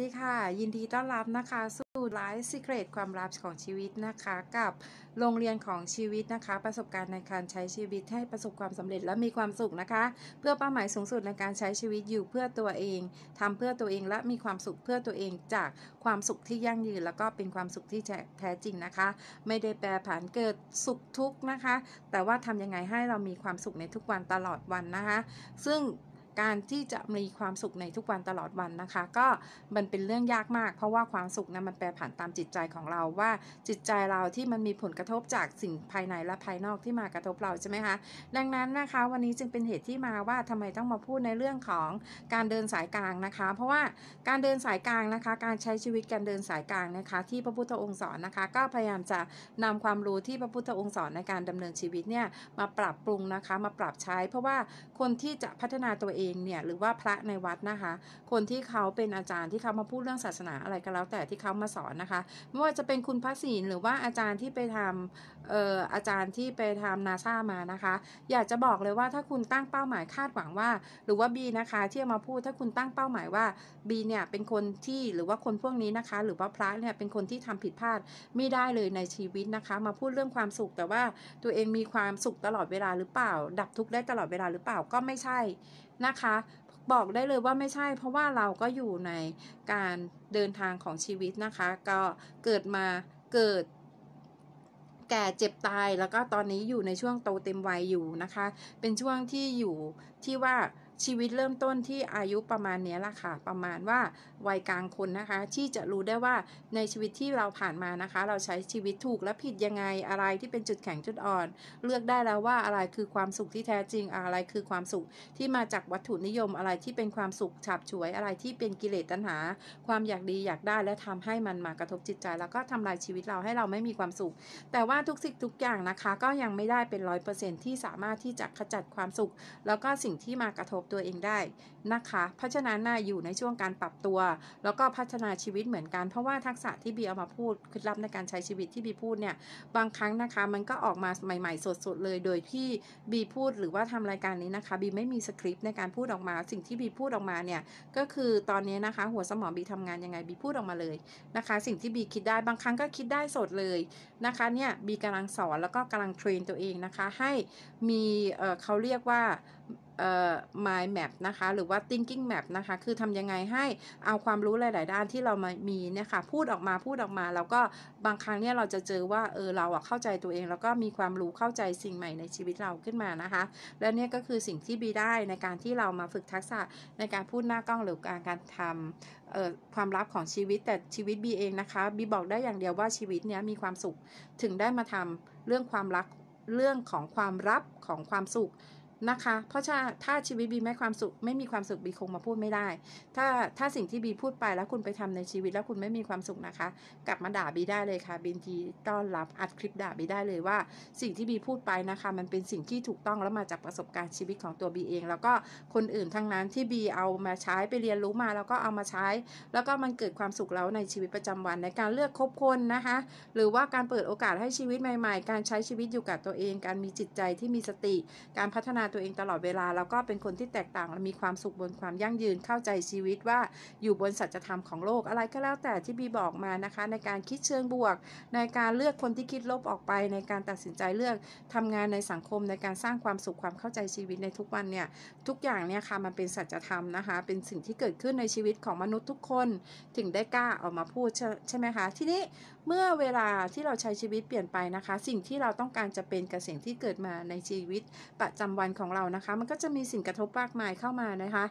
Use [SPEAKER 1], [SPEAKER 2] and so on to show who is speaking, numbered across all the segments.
[SPEAKER 1] ดีค่ะยินดีต้อนรับนะคะสู่ไลฟ์สิเกรตความลับของชีวิตนะคะ กับโรงเรียนของชีวิตนะคะ ประสบการณ์ในการใช้ชีวิตให้ประสบความสำเร็จและมีความสุขนะคะ เพื่อเป้าหมายสูงสุดในการใช้ชีวิตอยู่เพื่อตัวเอง ทำเพื่อตัวเองและมีความสุขเพื่อตัวเองจากความสุขที่ยั่งยืนแล้วก็เป็นความสุขที่แท้จริงนะคะ ไม่ได้แปรผันเกิดสุขทุกข์นะคะ แต่ว่าทำยังไงให้เรามีความสุขในทุกวันตลอดวันนะคะ ซึ่งการที่จะมีความสุขในทุกวันตลอดวันนะคะ ก็มันเป็นเรื่องยากมากเพราะว่าความสุขนะมันแปรผันตามจิตใจของเราว่า จิตใจเราที่มันมีผลกระทบจากสิ่งภายในและภายนอกที่มากระทบเราใช่ไหมคะดังนั้นนะคะวันนี้จึงเป็นเหตุที่มาว่าทำไมต้องมาพูดในเรื่องของการเดินสายกลางนะคะ เพราะว่าการเดินสายกลางนะคะ การใช้ชีวิตการเดินสายกลางนะคะ ที่พระพุทธองค์สอนนะคะ ก็พยายามจะนำความรู้ที่พระพุทธองค์สอนในการดำเนินชีวิตเนี่ยมาปรับปรุงนะคะมาปรับใช้ เพราะว่าคนที่จะพัฒนาตัวเององเนี่ยหรือว่าพระในวัดนะคะ คนที่เขาเป็นอาจารย์ที่เขามาพูดเรื่องศาสนาอะไรก็แล้ว แต่ที่เขามาสอนนะคะ ไม่ว่าจะเป็นคุณพระศีลหรือว่าอาจารย์ที่ไปทำเอ่ออาจารย์ที่ไปทำนาซามานะคะ อยากจะบอกเลยว่าถ้าคุณตั้งเป้าหมายคาดหวังว่า หรือว่าบีนะคะที่มาพูดถ้าคุณตั้งเป้าหมายว่าบีเนี่ยเป็นคนที่หรือว่าคนพวกนี้นะคะหรือว่าพระเนี่ยเป็นคนที่ทำผิดพลาดไม่ได้เลยในชีวิตนะคะมาพูดเรื่องความสุขแต่ว่าตัวเองมีความสุขตลอดเวลาหรือเปล่า ดับทุกข์ได้ตลอดเวลาหรือเปล่าก็ไม่ใช่นะคะ บอกได้เลยว่าไม่ใช่ เพราะว่าเราก็อยู่ในการเดินทางของชีวิตนะคะ ก็เกิดมาเกิดแก่เจ็บตาย แล้วก็ตอนนี้อยู่ในช่วงโตเต็มวัยอยู่นะคะ เป็นช่วงที่อยู่ที่ว่าชีวิตเริ่มต้นที่อายุประมาณนี้ละค่ะประมาณว่าวัยกลางคนนะคะ ที่จะรู้ได้ว่าในชีวิตที่เราผ่านมานะคะ เราใช้ชีวิตถูกและผิดยังไงอะไรที่เป็นจุดแข็งจุดอ่อน เลือกได้แล้วว่าอะไรคือความสุขที่แท้จริงอะไรคือความสุข ที่มาจากวัตถุนิยมอะไรที่เป็นความสุขฉับฉวยอะไรที่เป็นกิเลสตัณหา ความอยากดีอยากได้และทำให้มันมากระทบจิตใจ แล้วก็ทำลายชีวิตเราให้เราไม่มีความสุข แต่ว่าทุกสิ่งทุกอย่างนะคะก็ยังไม่ได้เป็นร้อยเปอร์เซ็นที่สามารถที่จะขจัดความสุข แล้วก็สิ่งที่มากระทบบตัวเองได้นะคะ พัฒนาหน้น่าอยู่ในช่วงการปรับตัว แล้วก็พัฒนาชีวิตเหมือนกัน เพราะว่าทักษะที่บีเอามาพูดคือดลับในการใช้ชีวิตที่บีพูดเนี่ยบางครั้งนะคะ มันก็ออกมาใหม่ ๆ สดๆเลยโดยที่ บีพูดหรือว่าทำรายการนี้นะคะ บีไม่มีสคริปต์ในการพูดออกมา สิ่งที่บีพูดออกมาเนี่ย ก็คือตอนนี้นะคะหัวสมองบีทำงานยังไงบีพูดออกมาเลยนะคะสิ่งที่บีคิดได้บางครั้งก็คิดได้สดเลยนะคะเนี่ยบีกำลังสอนแล้วก็กำลังเทรนตัวเองนะคะให้มีเขาเรียกว่า mind map นะคะหรือว่า thinking map นะคะคือทำยังไงให้เอาความรู้หลาย ๆ ด้านที่เรามามีเนี่ยค่ะพูดออกมาพูดออกมา แล้วก็บางครั้งเนี่ยเราจะเจอว่าเออเราอะเข้าใจตัวเองแล้วก็มีความรู้เข้าใจสิ่งใหม่ในชีวิตเราขึ้นมานะคะและเนี่ยก็คือสิ่งที่บีได้ในการที่เรามาฝึกทักษะในการพูดหน้ากล้องหรือการการทำความลับของชีวิตแต่ชีวิตบีเองนะคะบีบอกได้อย่างเดียวว่าชีวิตเนี้ยมีความสุขถึงได้มาทำเรื่องความรักเรื่องของความรับของความสุขนะคะเพราะถ้าถ้าชีวิตบีไม่ความสุขไม่มีความสุขบีคงมาพูดไม่ได้ ถ้าถ้าสิ่งที่บีพูดไปแล้วคุณไปทำในชีวิตแล้วคุณไม่มีความสุขนะคะกลับมาด่าบีได้เลยค่ะบีนทีต้อนรับอัดคลิปด่าบีได้เลยว่า สิ่งที่บีพูดไปนะคะ มันเป็นสิ่งที่ถูกต้องแล้วมาจากประสบการณ์ชีวิตของตัวบีเอง แล้วก็คนอื่นทั้งนั้นที่บีเอามาใช้ไปเรียนรู้มาแล้วก็เอามาใช้ แล้วก็มันเกิดความสุขแล้วในชีวิตประจำวันในการเลือกคบคนนะคะ หรือว่าการเปิดโอกาสให้ชีวิตใหม่ๆการใช้ชีวิตอยู่กับตัวเอง การมีจิตใจที่มีสติการพัฒนาตัวเองตลอดเวลา แล้วก็เป็นคนที่แตกต่าง และมีความสุขบนความยั่งยืนเข้าใจชีวิตว่าอยู่บนสัจธรรมของโลกอะไรก็แล้วแต่ที่บีบอกมานะคะ ในการคิดเชิงบวก ในการเลือกคนที่คิดลบออกไป ในการตัดสินใจเลือกทำงานในสังคมในการสร้างความสุขความเข้าใจชีวิตในทุกวันเนี่ยทุกอย่างเนี่ยค่ะมันเป็นสัจธรรมนะคะ เป็นสิ่งที่เกิดขึ้นในชีวิตของมนุษย์ทุกคนถึงได้กล้าออกมาพูดใช่ไหมคะทีนี้เมื่อเวลาที่เราใช้ชีวิตเปลี่ยนไปนะคะ สิ่งที่เราต้องการจะเป็นกับสิ่งที่เกิดมาในชีวิต ประจำวันของเรานะคะมันก็จะมีสิ่งกระทบมากมายเข้ามานะคะ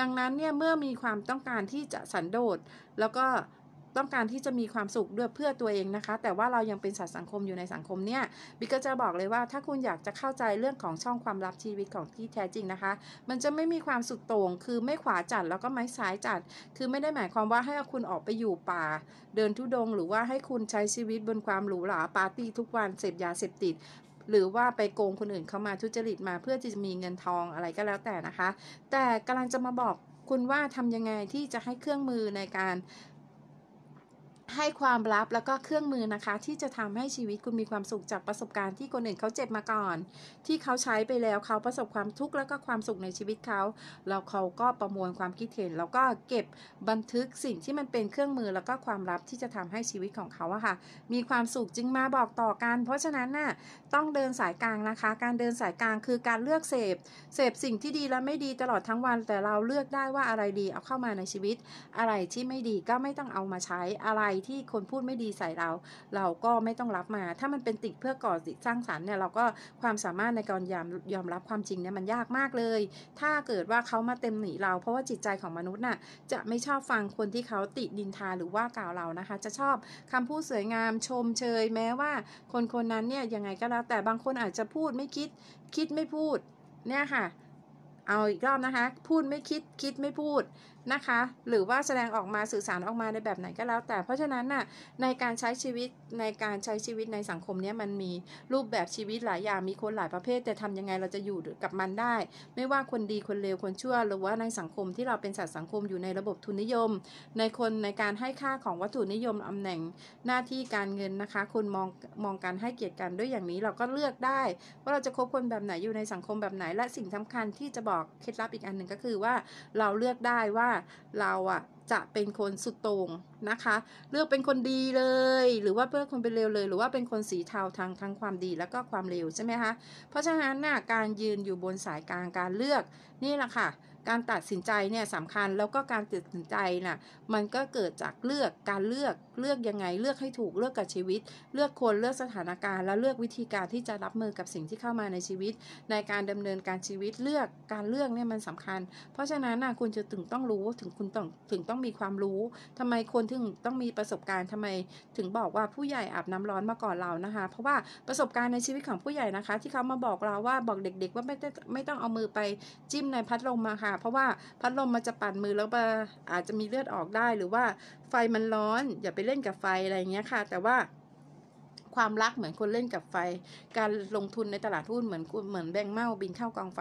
[SPEAKER 1] ดังนั้นเนี่ยเมื่อมีความต้องการที่จะสันโดษ แล้วก็ต้องการที่จะมีความสุขด้วยเพื่อตัวเองนะคะ แต่ว่าเรายังเป็นสัตว์สังคมอยู่ในสังคมเนี่ยบิ๊กก็จะบอกเลยว่า ถ้าคุณอยากจะเข้าใจเรื่องของช่องความลับชีวิตของที่แท้จริงนะคะ มันจะไม่มีความสุดโต่งคือไม่ขวาจัดแล้วก็ไม่ซ้ายจัด คือไม่ได้หมายความว่าให้คุณออกไปอยู่ป่า เดินทุดง หรือว่าให้คุณใช้ชีวิตบนความหรูหราปาร์ตี้ทุกวันเสพยาเสพติดหรือว่าไปโกงคนอื่นเข้ามาทุจริตมาเพื่อที่จะมีเงินทองอะไรก็แล้วแต่นะคะ แต่กำลังจะมาบอกคุณว่าทำยังไงที่จะให้เครื่องมือในการให้ความลับแล้วก็เครื่องมือนะคะ ที่จะทำให้ชีวิตคุณมีความสุขจากประสบการณ์ที่คนอื่นเขาเจ็บมาก่อน ที่เขาใช้ไปแล้วเขาประสบความทุกข์แล้วก็ความสุขในชีวิตเขาแล้วเขาก็ประมวลความคิดเห็น แล้วก็เก็บบันทึกสิ่งที่มันเป็นเครื่องมือแล้วก็ความลับที่จะทำให้ชีวิตของเขาอะค่ะมีความสุขจึงมาบอกต่อกัน เพราะฉะนั้นน่ะต้องเดินสายกลางนะคะ การเดินสายกลางคือการเลือกเสพ เสพสิ่งที่ดีและไม่ดีตลอดทั้งวัน แต่เราเลือกได้ว่าอะไรดีเอาเข้ามาในชีวิต อะไรที่ไม่ดีก็ไม่ต้องเอามาใช้อะไรที่คนพูดไม่ดีใส่เรา เราก็ไม่ต้องรับมา ถ้ามันเป็นติดเพื่อก่อสร้างสารรค์เนี่ยเราก็ความสามารถในการยอมยอมรับความจริงเนี่ยมันยากมากเลย ถ้าเกิดว่าเขามาเต็มหนีเรา เพราะว่าจิตใจของมนุษย์น่ะจะไม่ชอบฟังคนที่เขาติดินทาหรือว่ากล่าวเรานะคะ จะชอบคำพูดสวยงามชมเชยแม้ว่า คนคนนั้นเนี่ยยังไงก็แล้วแต่บางคนอาจจะพูดไม่คิด คิดไม่พูดเนี่ยค่ะเอาอีกรอบนะคะพูดไม่คิดคิดไม่พูดนะคะ หรือว่าแสดงออกมาสื่อสารออกมาในแบบไหนก็แล้ว แต่เพราะฉะนั้นน่ะในการใช้ชีวิตในการใช้ชีวิตในสังคมเนี้ยมันมี รูปแบบชีวิตหลายอย่างมีคนหลายประเภท แต่ทำยังไงเราจะอยู่กับมันได้ ไม่ว่าคนดีคนเลวคนชั่ว หรือว่าในสังคมที่เราเป็นสัตว์สังคมอยู่ในระบบทุนนิยม ในคนในการให้ค่าของวัตถุนิยมตำแหน่งหน้าที่การเงินนะคะคนมองมองการให้เกียรติกันด้วยอย่างนี้เราก็เลือกได้ ว่าเราจะคบคนแบบไหนอยู่ในสังคมแบบไหน และสิ่งสำคัญที่จะบอกอกเคล็ดลับอีกอันหนึ่งก็คือว่าเราเลือกได้ว่าเราอะจะเป็นคนสุดโต่งนะคะ เลือกเป็นคนดีเลย หรือว่าเพื่อคนเป็นเร็วเลย หรือว่าเป็นคนสีเทาทางทางความดีแล้วก็ความเร็วใช่ไหมคะเพราะฉะนั้นนะการยืนอยู่บนสายกลางการเลือกนี่แหละค่ะการตัดสินใจเนี่ยสำคัญแล้วก็การตัดสินใจน่ะมันก็เกิดจากเลือกการเลือกเลือกยังไงเลือกให้ถูกเลือกกับชีวิต เลือกคนเลือกสถานการณ์แล้วเลือกวิธีการที่จะรับมือกับสิ่งที่เข้ามาในชีวิต ในการดำเนินการชีวิตเลือกการเลือกเนี่ยมันสำคัญ เพราะฉะนั้นนะคุณจะถึงต้องรู้ถึงคุณต้องถึงต้องมีความรู้ ทำไมคนถึงต้องมีประสบการณ์ทำไม ถึงบอกว่าผู้ใหญ่อาบน้ำร้อนมาก่อนเรานะคะ เพราะว่าประสบการณ์ในชีวิตของผู้ใหญ่นะคะ ที่เขามาบอกเราว่าบอกเด็ก ๆ ว่าไม่ไม่ต้องเอามือไปจิ้มในพัดลมมาค่ะเพราะว่าพัดลมมันจะปั่นมือแล้วอาจจะมีเลือดออกได้หรือว่าไฟมันร้อนอย่าไปเล่นกับไฟอะไรเงี้ยค่ะ แต่ว่าความรักเหมือนคนเล่นกับไฟ การลงทุนในตลาดหุ้นเหมือนเหมือนแบงเมาบินเข้ากองไฟ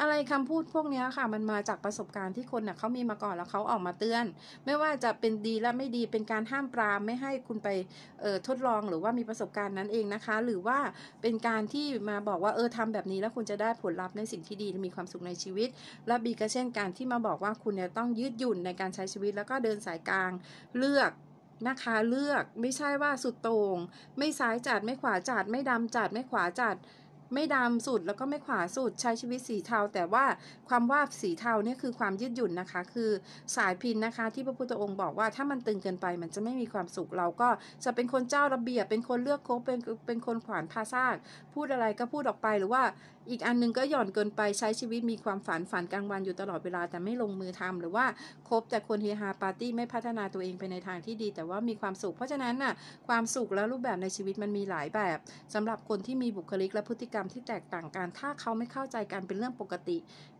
[SPEAKER 1] อะไรคำพูดพวกนี้ค่ะมันมาจากประสบการณ์ที่คนน่ะเขามีมาก่อนแล้วเขาออกมาเตือน ไม่ว่าจะเป็นดีและไม่ดีเป็นการห้ามปรามไม่ให้คุณไปเอ่อทดลอง หรือว่ามีประสบการณ์นั้นเองนะคะ หรือว่าเป็นการที่มาบอกว่าเออทำแบบนี้แล้วคุณจะได้ผลลัพธ์ในสิ่งที่ดีมีความสุขในชีวิตและบีก็เช่นการที่มาบอกว่าคุณเนี่ยต้องยืดหยุ่นในการใช้ชีวิต แล้วก็เดินสายกลางเลือกนะคะ เลือกไม่ใช่ว่าสุดโตง่งไม่ซ้ายจัดไม่ขวาจัด ไม่ดำจัดไม่ขวาจัดไม่ดำสุดแล้วก็ไม่ขวาสุดใช้ชีวิตสีเทา แต่ว่าความว่าสีเทาเนี่ยคือความยืดหยุ่นนะคะคือสายพินนะคะที่พระพุทธองค์บอกว่าถ้ามันตึงเกินไปมันจะไม่มีความสุขเราก็จะเป็นคนเจ้าระเบียบเป็นคนเลือกโค้งเป็นเป็นคนขวานพาซากพูดอะไรก็พูดออกไปหรือว่าอีกอันนึงก็หย่อนเกินไปใช้ชีวิตมีความฝันฝันกลางวันอยู่ตลอดเวลา แต่ไม่ลงมือทำหรือว่าคบแต่คนเฮฮาปาร์ตี้ไม่พัฒนาตัวเองไปในทางที่ดีแต่ว่ามีความสุขเพราะฉะนั้นน่ะความสุขและรูปแบบในชีวิตมันมีหลายแบบ สำหรับคนที่มีบุคลิกและพฤติกรรมที่แตกต่างกัน ถ้าเขาไม่เข้าใจกันเป็นเรื่องปกติ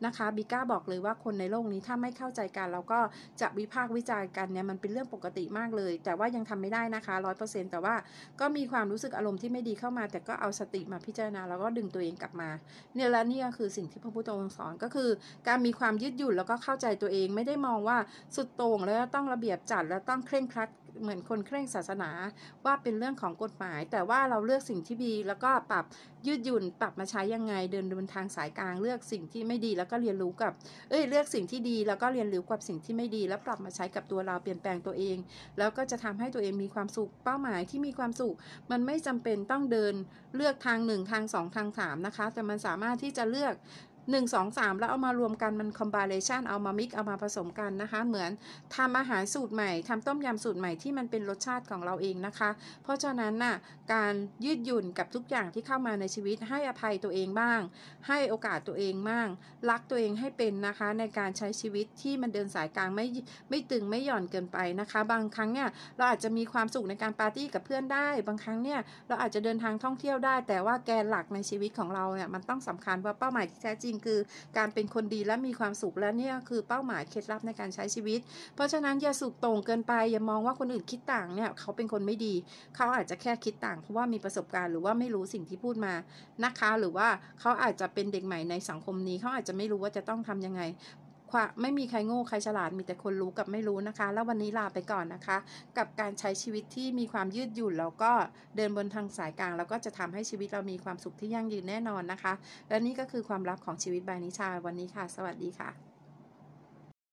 [SPEAKER 1] นะคะบิก้าบอกเลยว่าคนในโลกนี้ถ้าไม่เข้าใจกันเราก็จะวิพากษ์วิจารณ์กันเนี่ยมันเป็นเรื่องปกติมากเลย แต่ว่ายังทำไม่ได้นะคะร้อยเปอร์เซ็นต์แต่ว่าก็มีความรู้สึกอารมณ์ที่ไม่ดีเข้ามา แต่ก็เอาสติมาพิจารณาแล้วก็ดึงตัวเองกลับมาเนี่ยและนี่คือสิ่งที่พระพุทธองค์สอนก็คือการมีความยืดหยุ่นแล้วก็เข้าใจตัวเอง ไม่ได้มองว่าสุดโต่งแล้วต้องระเบียบจัดแล้วต้องเคร่งครัดเหมือนคนเคร่งศาสนาว่าเป็นเรื่องของกฎหมาย แต่ว่าเราเลือกสิ่งที่ดี แล้วก็ปรับยืดหยุ่นปรับมาใช้ยังไง เดินบนทางสายกลางเลือกสิ่งที่ไม่ดี แล้วก็เรียนรู้กับ เอ้ย เลือกสิ่งที่ดีแล้วก็เรียนรู้กับสิ่งที่ไม่ดี แล้วปรับมาใช้กับตัวเราเปลี่ยนแปลงตัวเอง แล้วก็จะทำให้ตัวเองมีความสุขเป้าหมายที่มีความสุข มันไม่จำเป็นต้องเดินเลือกทางหนึ่งทางสองทางสามนะคะ แต่มันสามารถที่จะเลือก1 2 3 แล้วเอามารวมกันมันคอมบิเนชันเอามามิกเอามาผสมกันนะคะเหมือนทำอาหารสูตรใหม่ทำต้มยำสูตรใหม่ที่มันเป็นรสชาติของเราเองนะคะ เพราะฉะนั้นน่ะการยืดหยุ่นกับทุกอย่างที่เข้ามาในชีวิตให้อภัยตัวเองบ้าง ให้โอกาสตัวเองบ้างรักตัวเองให้เป็นนะคะในการใช้ชีวิตที่มันเดินสายกลางไม่ไม่ตึงไม่หย่อนเกินไปนะคะ บางครั้งเนี่ยเราอาจจะมีความสุขในการปาร์ตี้กับเพื่อนได้ บางครั้งเนี่ยเราอาจจะเดินทางท่องเที่ยวได้ แต่ว่าแกนหลักในชีวิตของเราเนี่ยมันต้องสำคัญว่าเป้าหมายที่แท้จริงคือการเป็นคนดีและมีความสุขแล้วเนี่ยคือเป้าหมายเคล็ดลับในการใช้ชีวิต เพราะฉะนั้นอย่าสุกตรงเกินไปอย่ามองว่าคนอื่นคิดต่างเนี่ยเขาเป็นคนไม่ดี เขาอาจจะแค่คิดต่างเพราะว่ามีประสบการณ์หรือว่าไม่รู้สิ่งที่พูดมานะคะหรือว่าเขาอาจจะเป็นเด็กใหม่ในสังคมนี้ เขาอาจจะไม่รู้ว่าจะต้องทํำยังไงไม่มีใครโง่ใครฉลาดมีแต่คนรู้กับไม่รู้นะคะ แล้ววันนี้ลาไปก่อนนะคะ กับการใช้ชีวิตที่มีความยืดหยุ่น แล้วก็เดินบนทางสายกลาง แล้วก็จะทำให้ชีวิตเรามีความสุขที่ยั่งยืนแน่นอนนะคะและนี่ก็คือความลับของชีวิตใบนิชาวันนี้ค่ะ สวัสดีค่ะ